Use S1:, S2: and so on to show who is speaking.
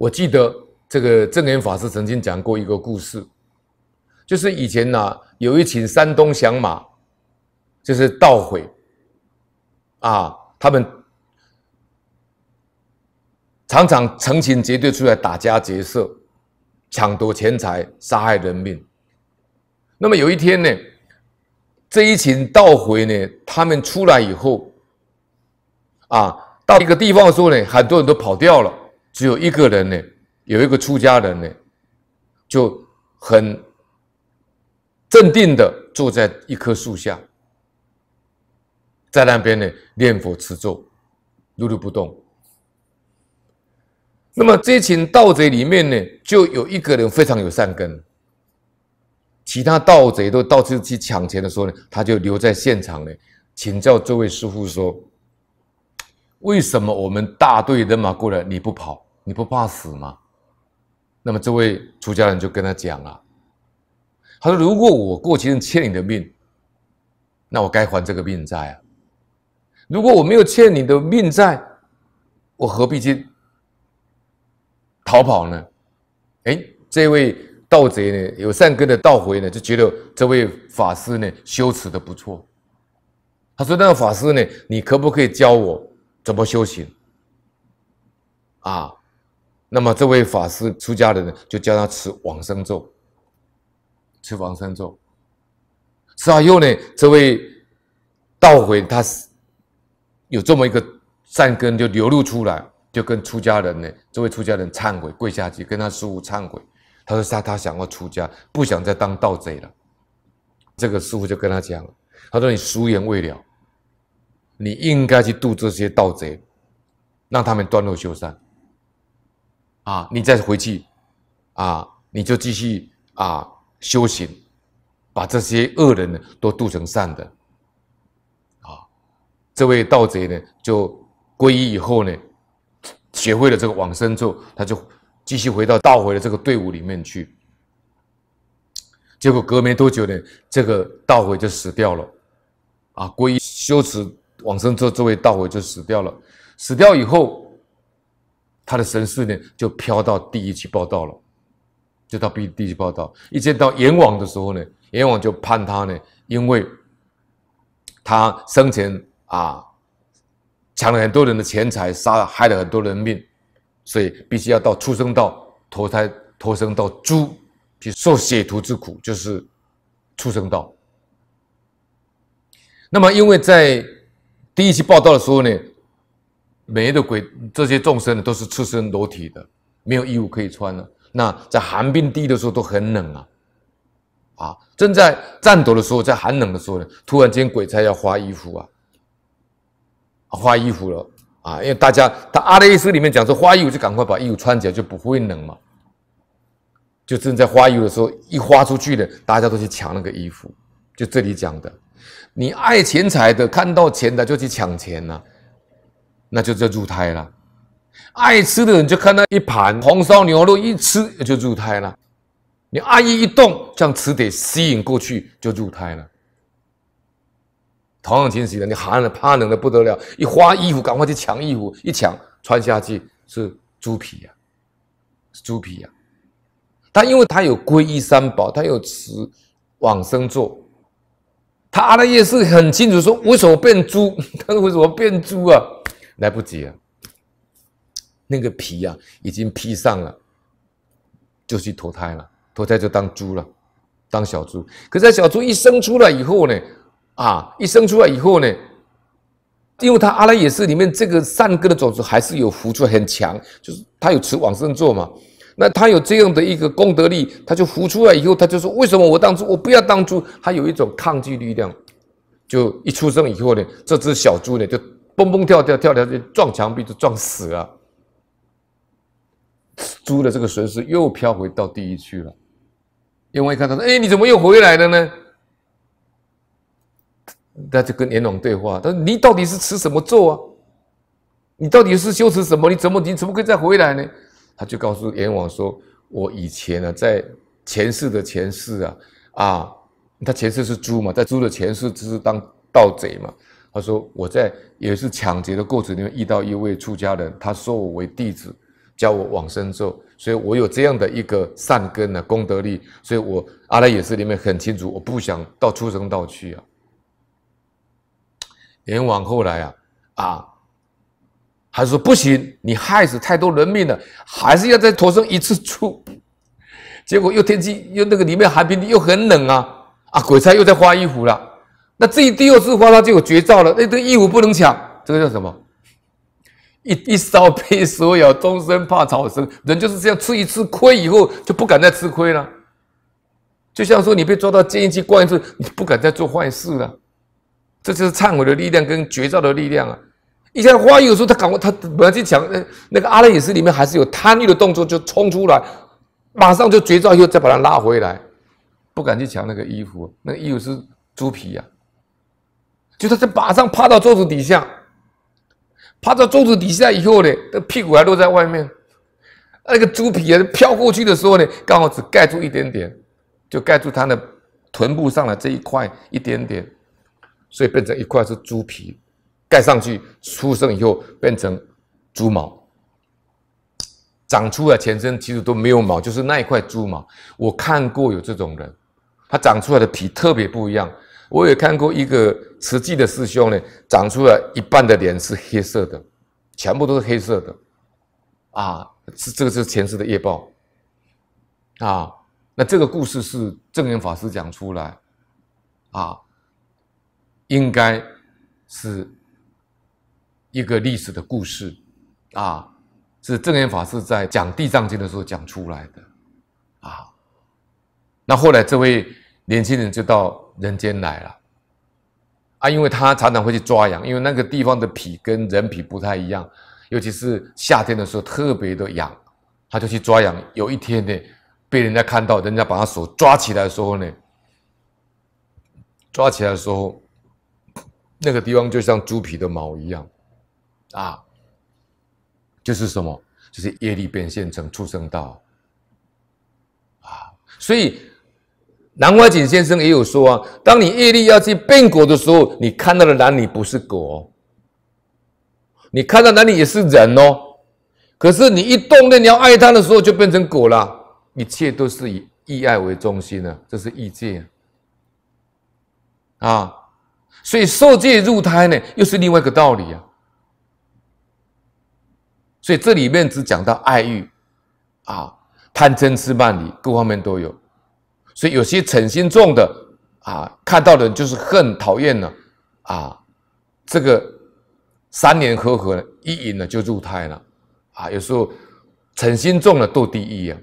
S1: 我记得这个证严法师曾经讲过一个故事，就是以前呢有一群山东响马，就是盗匪，啊，他们常常成群结队出来打家劫舍，抢夺钱财，杀害人命。那么有一天呢，这一群盗匪呢，他们出来以后，啊，到一个地方的时候呢，很多人都跑掉了。只有一个人呢，有一个出家人呢，就很镇定的坐在一棵树下，在那边呢念佛持咒，如如不动。那么这群盗贼里面呢，就有一个人非常有善根，其他盗贼都到处去抢钱的时候呢，他就留在现场呢，请教这位师傅说：为什么我们大队人马过来你不跑？你不怕死吗？那么这位出家人就跟他讲啊，他说：“如果我过去人欠你的命，那我该还这个命债啊。如果我没有欠你的命债，我何必去逃跑呢？”哎，这位盗贼呢，有善根的盗回呢，就觉得这位法师呢，修持的不错。他说：“那个法师呢，你可不可以教我怎么修行？”啊。那么这位法师出家的人就叫他吃往生咒，吃往生咒。事后呢，这位道鬼他有这么一个善根就流露出来，就跟出家人呢，这位出家人忏悔，跪下去跟他师傅忏悔。他说：“他他想要出家，不想再当盗贼了。”这个师傅就跟他讲：“他说你书言未了，你应该去度这些盗贼，让他们断路修善。”啊，你再回去，啊，你就继续啊修行，把这些恶人呢都渡成善的，啊，这位盗贼呢就皈依以后呢，学会了这个往生咒，他就继续回到盗匪的这个队伍里面去。结果隔没多久呢，这个盗匪就死掉了，啊，皈依修持往生咒，这位盗匪就死掉了。死掉以后。他的神事呢，就飘到第一期报道了，就到第一期报道。一见到阎王的时候呢，阎王就判他呢，因为他生前啊，抢了很多人的钱财，杀害了很多人命，所以必须要到畜生道投胎，投生到猪去受血涂之苦，就是畜生道。那么因为在第一期报道的时候呢。每一个鬼，这些众生呢，都是赤身裸体的，没有衣物可以穿了。那在寒冰地的时候都很冷啊，啊，正在战斗的时候，在寒冷的时候呢，突然间鬼才要花衣服啊，花衣服了啊，因为大家他阿赖耶识里面讲说，花衣服就赶快把衣服穿起来，就不会冷嘛。就正在花衣服的时候，一花出去的，大家都去抢那个衣服。就这里讲的，你爱钱财的，看到钱的就去抢钱呐。那就叫入胎了。爱吃的人就看到一盘红烧牛肉，一吃就入胎了。你阿姨一动，这磁铁吸引过去就入胎了。同样情形的，你寒了怕冷的不得了，一花衣服赶快去抢衣服，一抢穿下去是猪皮呀，是猪皮呀。他因为他有皈依三宝，他有持往生咒。他阿赖耶是很清楚说为什么变猪，他说为什么变猪啊？来不及啊！那个皮呀，已经披上了，就去投胎了。投胎就当猪了，当小猪。可是小猪一生出来以后呢，啊，一生出来以后呢，因为他阿赖耶识里面这个善根的种子还是有浮出很强，就是他有持往生咒嘛。那他有这样的一个功德力，他就浮出来以后，他就说：“为什么我当猪？我不要当猪？”他有一种抗拒力量，就一出生以后呢，这只小猪呢就。蹦蹦跳跳跳跳，就撞墙壁就撞死了。猪的这个损失又飘回到地狱去了。阎王一看，他说：“哎，你怎么又回来了呢？”他就跟阎王对话，他说：“你到底是吃什么咒啊？你到底是修持什么？你怎么你怎么可以再回来呢？”他就告诉阎王说：“我以前啊，在前世的前世啊啊，他前世是猪嘛，在猪的前世只是当盗贼嘛。”他说：“我在也是抢劫的过程里面遇到一位出家人，他收我为弟子，教我往生咒，所以我有这样的一个善根啊、功德力，所以我阿赖耶识里面很清楚，我不想到畜生道去啊。”阎王后来啊，啊，还说不行，你害死太多人命了，还是要再托生一次畜。结果又天气又那个里面寒冰又很冷啊，啊，鬼差又在换衣服了。那至于第二次花，它就有绝招了。那这个衣服不能抢，这个叫什么？一一烧被所有，终身怕草生。人就是这样，吃一次亏以后就不敢再吃亏了。就像说你被抓到监狱去关一次，你不敢再做坏事了。这就是忏悔的力量跟绝招的力量啊！以前花有时候他赶快他本来去抢，那那个阿赖也是里面还是有贪欲的动作，就冲出来，马上就绝招以后再把他拉回来，不敢去抢那个衣服。那个衣服是猪皮呀。就是这马上趴到桌子底下，趴到桌子底下以后呢，这屁股还露在外面，那个猪皮啊飘过去的时候呢，刚好只盖住一点点，就盖住他的臀部上的这一块一点点，所以变成一块是猪皮，盖上去出生以后变成猪毛，长出来全身其实都没有毛，就是那一块猪毛，我看过有这种人，他长出来的皮特别不一样。我也看过一个慈济的师兄呢，长出了一半的脸是黑色的，全部都是黑色的，啊，是这个是前世的业报。啊，那这个故事是正言法师讲出来，啊，应该是一个历史的故事，啊，是正言法师在讲《地藏经》的时候讲出来的，啊，那后来这位年轻人就到。人间来了，啊，因为他常常会去抓痒，因为那个地方的皮跟人皮不太一样，尤其是夏天的时候特别的痒，他就去抓痒。有一天呢，被人家看到，人家把他手抓起来的时候呢，抓起来的时候，那个地方就像猪皮的毛一样，啊，就是什么，就是业力变现成畜生道，啊，所以。南怀瑾先生也有说啊，当你业力要去变果的时候，你看到的男女不是果哦，你看到男女也是人哦。可是你一动念你要爱他的时候，就变成果了。一切都是以意爱为中心的，这是意界啊。所以受戒入胎呢，又是另外一个道理啊。所以这里面只讲到爱欲啊、贪嗔痴慢疑，各方面都有。所以有些诚心重的啊，看到人就是恨讨厌了啊，这个三年合合一赢了就入胎了啊，有时候诚心重了斗第一啊。